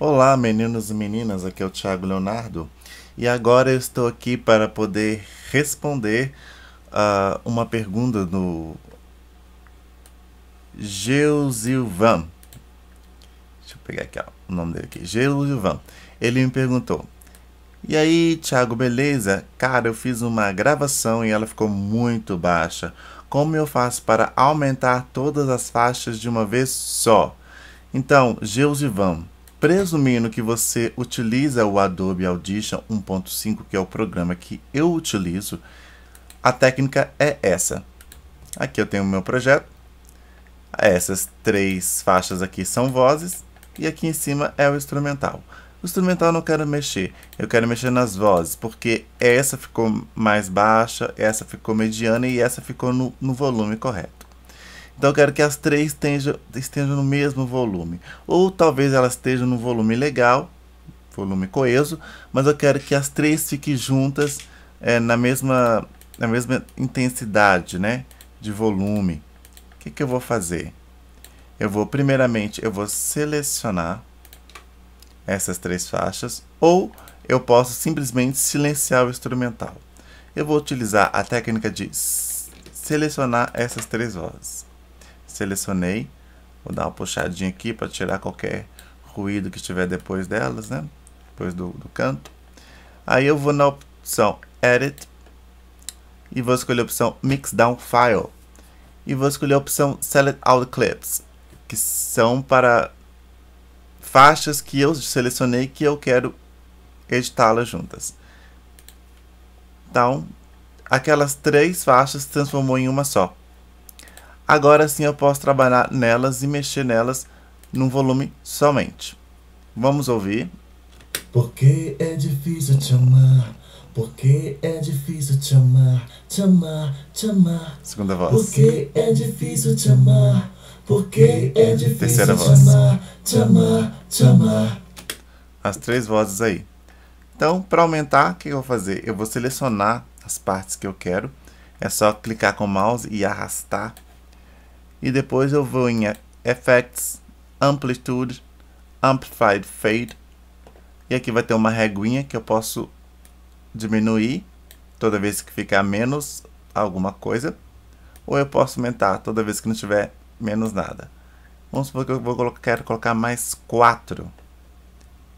Olá, meninos e meninas, aqui é o Tiago Leonardo e agora eu estou aqui para poder responder uh, uma pergunta do Geusilvan. Deixa eu pegar aqui ó, o nome dele aqui, Geusilvan. Ele me perguntou: E aí, Tiago, beleza? Cara, eu fiz uma gravação e ela ficou muito baixa. Como eu faço para aumentar todas as faixas de uma vez só? Então, Geusilvan Presumindo que você utiliza o Adobe Audition 1.5, que é o programa que eu utilizo, a técnica é essa. Aqui eu tenho o meu projeto. Essas três faixas aqui são vozes e aqui em cima é o instrumental. O instrumental eu não quero mexer, eu quero mexer nas vozes, porque essa ficou mais baixa, essa ficou mediana e essa ficou no, no volume correto. Então eu quero que as três estejam, estejam no mesmo volume. Ou talvez elas estejam no volume legal, volume coeso, mas eu quero que as três fiquem juntas é, na, mesma, na mesma intensidade né, de volume. O que, que eu vou fazer? Eu vou, primeiramente, eu vou selecionar essas três faixas, ou eu posso simplesmente silenciar o instrumental. Eu vou utilizar a técnica de selecionar essas três vozes selecionei. Vou dar uma puxadinha aqui para tirar qualquer ruído que estiver depois delas, né? Depois do, do canto. Aí eu vou na opção Edit e vou escolher a opção Mix Down File. E vou escolher a opção Select All Clips, que são para faixas que eu selecionei que eu quero editá-las juntas. Então, aquelas três faixas se transformou em uma só. Agora sim eu posso trabalhar nelas e mexer nelas num volume somente. Vamos ouvir. Porque é difícil te amar, porque é difícil te amar, te amar, te amar. Segunda voz. Porque é difícil te amar, porque é difícil Terceira te voz. amar, te amar, te amar. As três vozes aí. Então, para aumentar, o que eu vou fazer? Eu vou selecionar as partes que eu quero. É só clicar com o mouse e arrastar e depois eu vou em Effects, Amplitude, Amplified Fade e aqui vai ter uma reguinha que eu posso diminuir toda vez que ficar menos alguma coisa ou eu posso aumentar toda vez que não tiver menos nada. Vamos supor que eu vou colocar, quero colocar mais 4,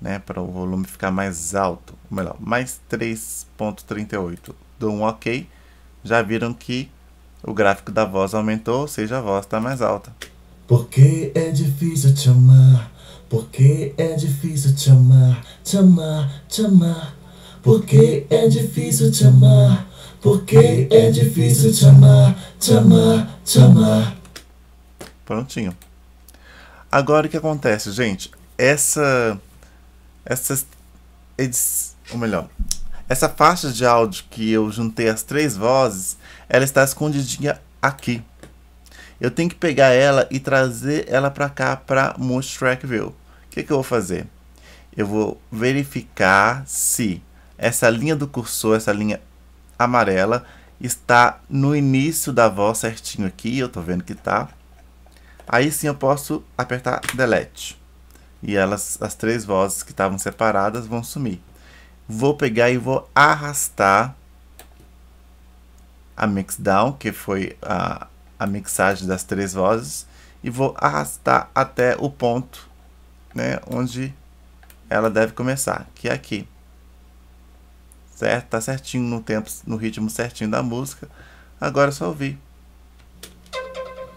né, para o volume ficar mais alto, ou melhor, mais 3.38. Dou um OK, já viram que o gráfico da voz aumentou, ou seja, a voz está mais alta. Porque é difícil te amar, porque é difícil te amar, te amar, te amar. Porque é difícil te amar, porque é difícil te amar, te amar, te amar. Prontinho. Agora o que acontece, gente? Essa. Essas. ou melhor, essa faixa de áudio que eu juntei as três vozes, ela está escondidinha aqui. Eu tenho que pegar ela e trazer ela para cá para Moose Track View. O que, que eu vou fazer? Eu vou verificar se essa linha do cursor, essa linha amarela, está no início da voz certinho aqui. Eu estou vendo que está. Aí sim eu posso apertar Delete. E elas, as três vozes que estavam separadas vão sumir vou pegar e vou arrastar a mixdown, que foi a, a mixagem das três vozes, e vou arrastar até o ponto né, onde ela deve começar, que é aqui. Certo? Tá certinho no tempo, no ritmo certinho da música. Agora é só ouvir.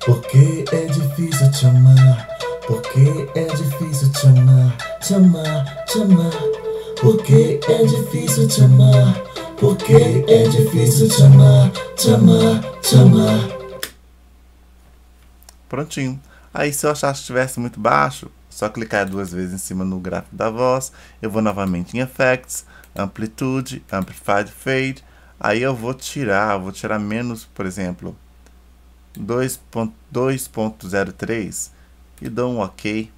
Porque é difícil te amar, porque é difícil te amar, te amar, te amar. Porque é difícil te amar. Porque é difícil te amar, te amar, te amar. Prontinho. Aí se eu achar que estivesse muito baixo, só clicar duas vezes em cima no gráfico da voz. Eu vou novamente em Effects, Amplitude, Amplified Fade. Aí eu vou tirar, vou tirar menos, por exemplo, 2.03 e dou um OK.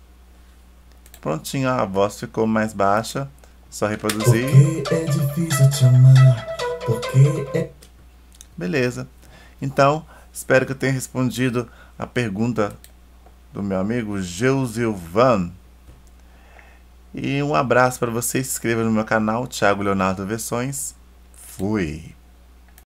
Prontinho, a voz ficou mais baixa. Só reproduzir. Porque é difícil te amar. Porque é... Beleza. Então, espero que eu tenha respondido a pergunta do meu amigo Geusilvan. E um abraço para você. Se inscreva no meu canal, Thiago Leonardo Versões. Fui.